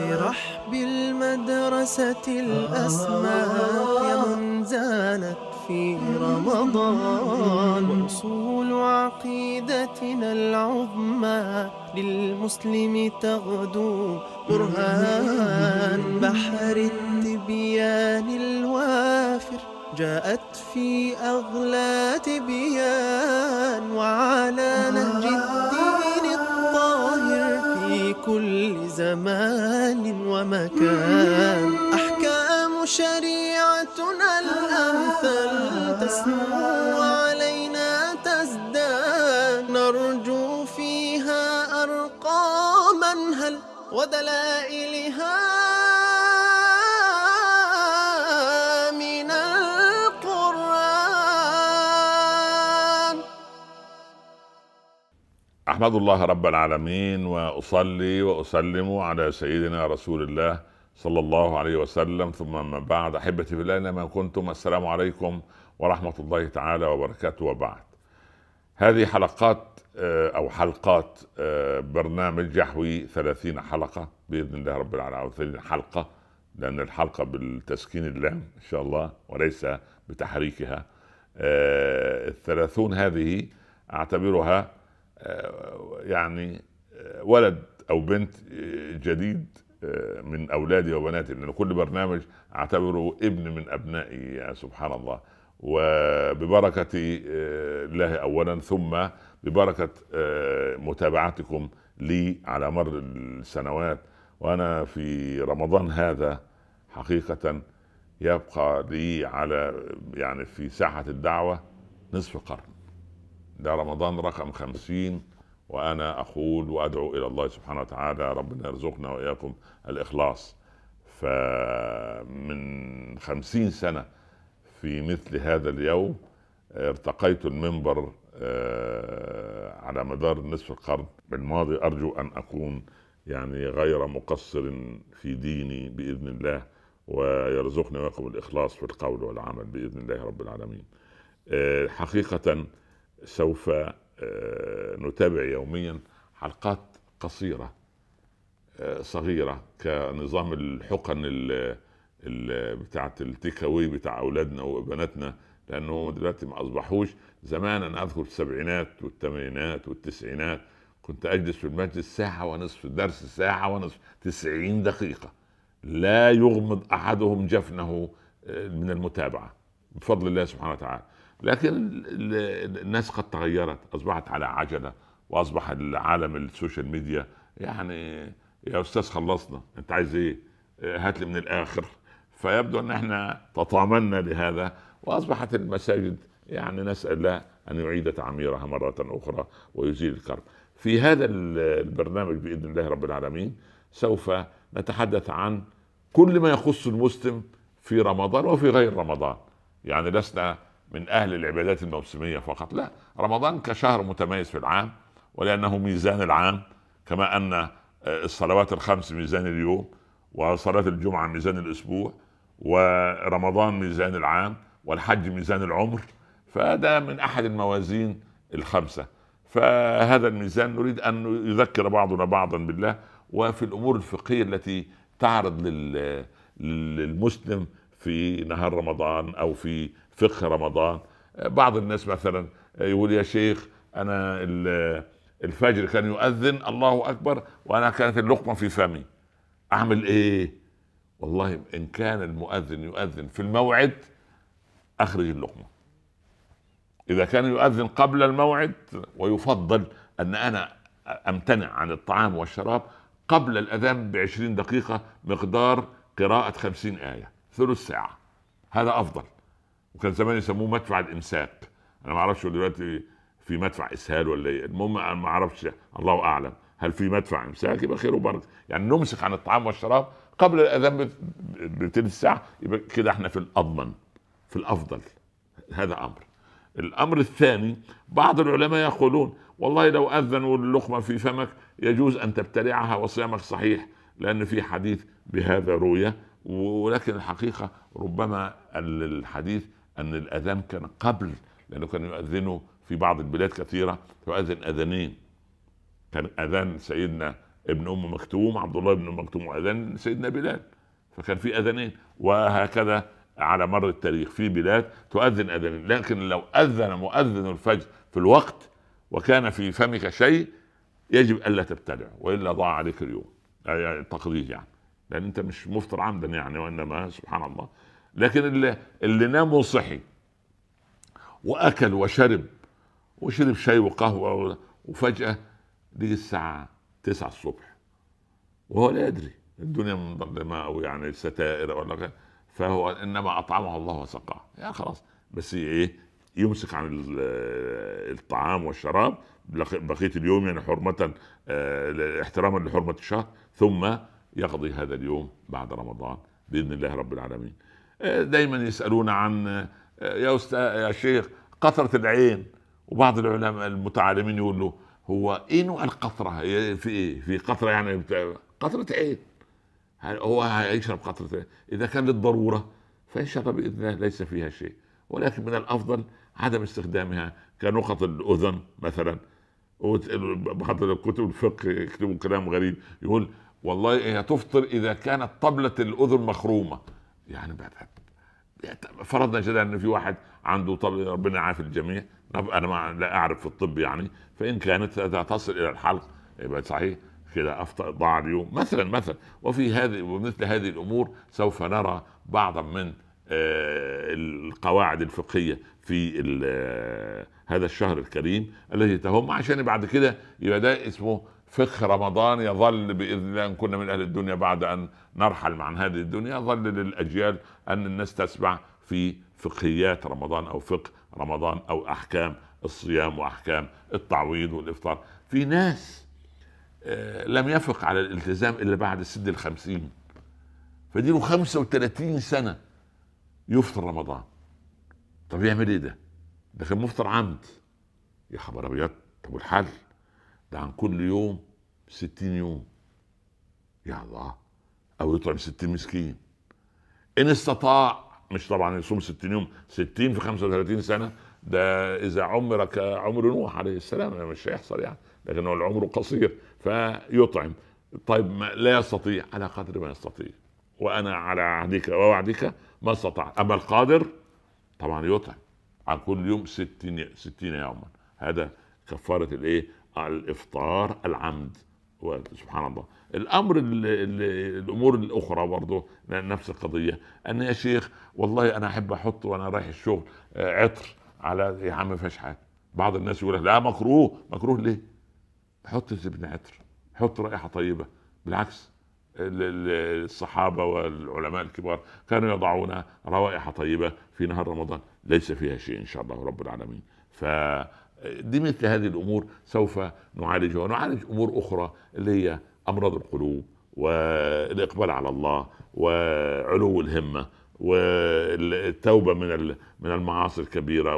رحب المدرسة يوم زانت في رمضان وأصول عقيدتنا العظمى للمسلم تغدو برهان بحر التبيان الوافر جاءت في أغلى تبيان وعلى زمان ومكان أحكام شريعتنا الأمثل تسمو علينا تزداد نرجو فيها أرقاما هل ودلائلها احمد الله رب العالمين واصلي واسلم على سيدنا رسول الله صلى الله عليه وسلم ثم ما بعد احبتي في الله اينما كنتم السلام عليكم ورحمه الله تعالى وبركاته وبعد. هذه حلقات آه، او حلقات آه، برنامج يحوي 30 حلقه باذن الله رب العالمين ثلاثين حلقه لان الحلقه بالتسكين اللام ان شاء الله وليس بتحريكها آه، الثلاثون هذه اعتبرها يعني ولد او بنت جديد من اولادي وبناتي لان كل برنامج اعتبره ابن من ابنائي يا يعني سبحان الله وببركه الله اولا ثم ببركه متابعتكم لي على مر السنوات وانا في رمضان هذا حقيقه يبقى لي على يعني في ساحه الدعوه نصف قرن ده رمضان رقم خمسين وأنا أقول وأدعو إلى الله سبحانه وتعالى ربنا يرزقنا وإياكم الإخلاص فمن خمسين سنة في مثل هذا اليوم ارتقيت المنبر آه، على مدار نصف القرن الماضي أرجو أن أكون يعني غير مقصر في ديني بإذن الله ويرزقنا واياكم الإخلاص في القول والعمل بإذن الله رب العالمين آه، حقيقة سوف آه، نتابع يوميا حلقات قصيرة آه، صغيرة كنظام الحقن بتاعة التيك اواي بتاع اولادنا وبناتنا لانه دلوقتي ما اصبحوش زمان انا اذكر السبعينات والثمانينات والتسعينات كنت اجلس في المجلس ساعه ونصف الدرس ساعه ونصف 90 دقيقه لا يغمض احدهم جفنه آه، من المتابعه بفضل الله سبحانه وتعالى لكن الناس قد تغيرت اصبحت على عجله واصبح العالم السوشيال ميديا يعني يا استاذ خلصنا انت عايز ايه هات لي من الاخر فيبدو ان احنا تطامنا لهذا واصبحت المساجد يعني نسال الله ان يعيد تعميرها مره اخرى ويزيل الكرب. في هذا البرنامج باذن الله رب العالمين سوف نتحدث عن كل ما يخص المسلم في رمضان وفي غير رمضان. يعني لسنا من اهل العبادات الموسميه فقط لا رمضان كشهر متميز في العام ولانه ميزان العام كما ان آه، الصلوات الخمس ميزان اليوم وصلاه الجمعه ميزان الاسبوع ورمضان ميزان العام والحج ميزان العمر فده من احد الموازين الخمسه فهذا الميزان نريد ان يذكر بعضنا بعضا بالله وفي الامور الفقهيه التي تعرض للمسلم في نهار رمضان او في فقه رمضان بعض الناس مثلا يقول يا شيخ انا الفجر كان يؤذن الله اكبر وانا كانت اللقمه في فمي اعمل ايه والله ان كان المؤذن يؤذن في الموعد اخرج اللقمه اذا كان يؤذن قبل الموعد ويفضل ان انا امتنع عن الطعام والشراب قبل الاذان بعشرين دقيقه مقدار قراءه خمسين ايه ثلث ساعه هذا افضل وكان زمان يسموه مدفع الامساك انا ما اعرفش دلوقتي في مدفع اسهال ولا ايه المهم انا ما اعرفش الله اعلم هل في مدفع امساك يبقى خير وبركه يعني نمسك عن الطعام والشراب قبل الاذان بثلث ساعه يبقى كده احنا في الاضمن في الافضل هذا امر الامر الثاني بعض العلماء يقولون والله لو اذنوا اللقمه في فمك يجوز ان تبتلعها وصيامك صحيح لان في حديث بهذا رويه ولكن الحقيقه ربما الحديث ان الاذان كان قبل لانه كان يؤذنوا في بعض البلاد كثيره يؤذن اذانين كان اذان سيدنا ابن ام مكتوم عبد الله بن مكتوم واذان سيدنا بلال فكان في اذانين وهكذا على مر التاريخ في بلاد تؤذن اذانين لكن لو اذن مؤذن الفجر في الوقت وكان في فمك شيء يجب الا تبتدع والا ضاع عليك اليوم تقضيه يعني لان انت مش مفطر عمدا يعني وانما سبحان الله لكن اللي, اللي نام وصحي واكل وشرب وشرب شاي وقهوه وفجاه تيجي الساعه 9 الصبح وهو لا يدري الدنيا مظلمه او يعني ستائر ولا غير فهو انما اطعمه الله وسقاه يا خلاص بس ايه يمسك عن الطعام والشراب بقيه اليوم يعني حرمه آه، احتراما لحرمه الشهر ثم يقضي هذا اليوم بعد رمضان باذن الله رب العالمين آه، دايما يسالون عن آه، يا استاذ يا شيخ قطره العين وبعض العلماء المتعالمين يقول له هو ايه نوع القطره في ايه في قطره يعني قطره عين هو هيشرب قطره عين اذا كان للضروره فيشرب باذن الله ليس فيها شيء ولكن من الافضل عدم استخدامها كنقط الاذن مثلا بعض الكتب الفقه يكتبوا كلام غريب يقول والله هي تفطر اذا كانت طبله الاذن مخرومه يعني فرضنا جدا ان في واحد عنده طبل ربنا يعافي الجميع انا ما لا اعرف في الطب يعني فان كانت تصل الى الحلق يبقى صحيح كده افطر ضاع اليوم مثلا مثلا وفي هذه ومثل هذه الامور سوف نرى بعضا من آه، القواعد الفقهيه في آه، هذا الشهر الكريم الذي تهم عشان بعد كده يبقى ده اسمه فقه رمضان يظل باذن الله ان كنا من اهل الدنيا بعد ان نرحل عن هذه الدنيا يظل للاجيال ان الناس تسمع في فقهيات رمضان او فقه رمضان او احكام الصيام واحكام التعويض والافطار في ناس آه، لم يفق على الالتزام الا بعد سن الخمسين له 35 سنه يفطر رمضان طب يعمل ايه ده؟ ده كان مفطر عمد يا خبر ابيض طب والحل؟ ده عن كل يوم ستين يوم يا الله او يطعم ستين مسكين ان استطاع مش طبعا يصوم ستين يوم ستين في خمسة وثلاثين سنة ده اذا عمر كعمر نوح عليه السلام مش هيحصل يعني لكن هو العمر قصير فيطعم طيب ما لا يستطيع على قدر ما يستطيع وانا على عهدك ووعدك ما استطعت اما القادر طبعا يطعم عن كل يوم ستين ستين يوما هذا كفارة الايه الافطار العمد سبحان الله الامر الامور الاخرى برضه نفس القضيه ان يا شيخ والله انا احب احط وانا رايح الشغل آه، عطر على يا عم ما فيهاش حاجه بعض الناس يقول لك لا مكروه مكروه ليه؟ حط زبنه عطر حط رائحه طيبه بالعكس الصحابه والعلماء الكبار كانوا يضعون روائح طيبه في نهار رمضان ليس فيها شيء ان شاء الله رب العالمين ف دي مثل هذه الامور سوف نعالجها ونعالج امور اخرى اللي هي امراض القلوب والاقبال على الله وعلو الهمه والتوبه من من المعاصي الكبيره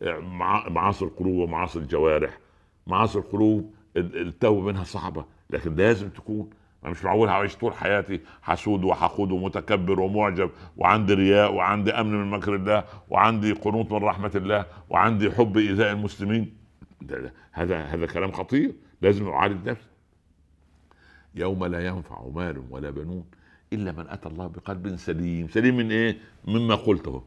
ومعاصي القلوب ومعاصي الجوارح معاصي القلوب التوبه منها صعبه لكن لازم تكون انا مش معقول هعيش طول حياتي حسود وحقود ومتكبر ومعجب وعندي رياء وعندي امن من مكر الله وعندي قنوط من رحمه الله وعندي حب ايذاء المسلمين ده هذا هذا كلام خطير لازم اعالج نفسي يوم لا ينفع مال ولا بنون الا من اتى الله بقلب سليم سليم من ايه مما قلته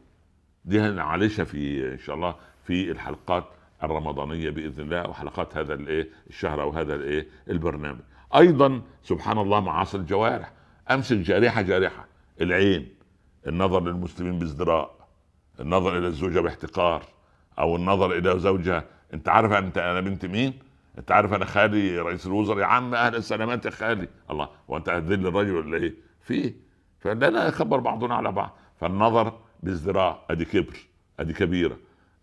دي هنعالجها في ان شاء الله في الحلقات الرمضانيه باذن الله وحلقات هذا الايه الشهر او هذا الايه البرنامج ايضا سبحان الله معاصي الجوارح امسك جارحه جارحه العين النظر للمسلمين بازدراء النظر الى الزوجه باحتقار او النظر الى زوجها انت عارف انت انا بنت مين انت عارف انا خالي رئيس الوزراء يا عم اهل السلامات يا خالي الله وانت هتذل الرجل ولا ايه في فلا يخبر بعضنا على بعض فالنظر بازدراء ادي كبر ادي كبيره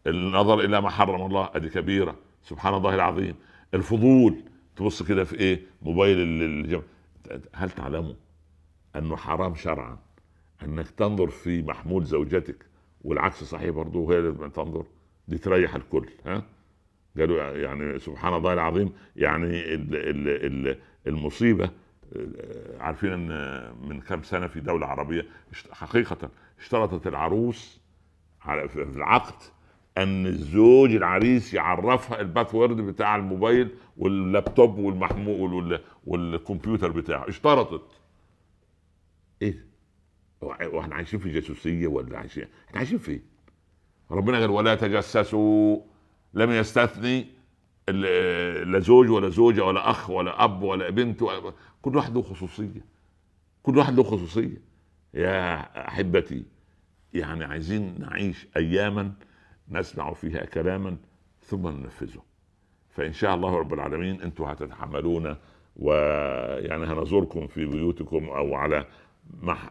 النظر الى ما حرم الله ادي كبيره سبحان الله العظيم الفضول تبص كده في ايه موبايل الجم... هل تعلموا انه حرام شرعا انك تنظر في محمول زوجتك والعكس صحيح برضه وهي اللي تنظر دي تريح الكل ها قالوا يعني سبحان الله العظيم يعني الـ الـ الـ المصيبه آه، عارفين ان من كام سنه في دوله عربيه حقيقه اشترطت العروس على في العقد ان الزوج العريس يعرفها الباسورد بتاع الموبايل واللابتوب والمحمول والكمبيوتر بتاعه اشترطت ايه واحنا عايشين في جاسوسيه ولا عايشين احنا عايشين في ايه ربنا قال ولا تجسسوا لم يستثني لا زوج ولا زوجه ولا اخ ولا اب ولا بنت ولا كل واحد له خصوصيه كل واحد له خصوصيه يا احبتي يعني عايزين نعيش اياما نسمع فيها كلاما ثم ننفذه فان شاء الله رب العالمين انتم هتتحملون ويعني هنزوركم في بيوتكم او على مح...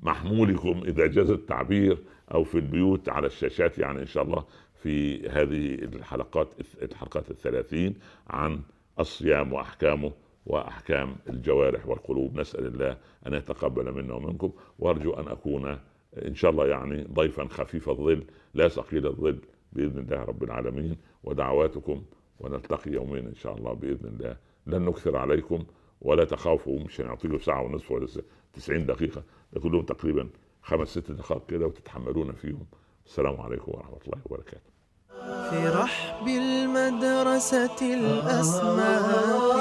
محمولكم اذا جاز التعبير او في البيوت على الشاشات يعني ان شاء الله في هذه الحلقات الحلقات الثلاثين عن الصيام واحكامه واحكام الجوارح والقلوب نسال الله ان يتقبل منا ومنكم وارجو ان اكون ان شاء الله يعني ضيفا خفيف الظل لا ثقيل الظل باذن الله رب العالمين ودعواتكم ونلتقي يومين ان شاء الله باذن الله لن نكثر عليكم ولا تخافوا مش هنعطيكم ساعه ونصف ولا 90 دقيقه كلهم تقريبا خمس ست دقائق كده وتتحملون فيهم السلام عليكم ورحمه الله وبركاته في رحب المدرسه الاسماء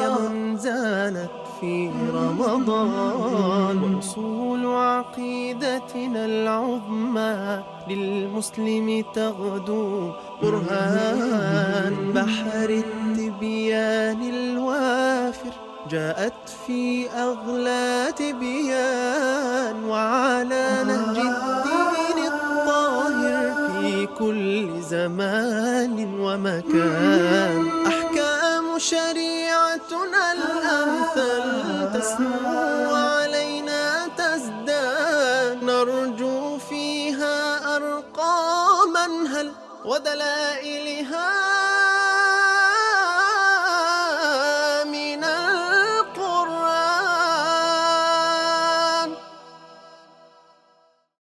يمن زالت في رمضان وأصول عقيدتنا العظمى للمسلم تغدو برهان بحر التبيان الوافر جاءت في أغلى تبيان وعلى نهج الدين الطاهر في كل زمان ومكان أحكام شريعتنا ودلائلها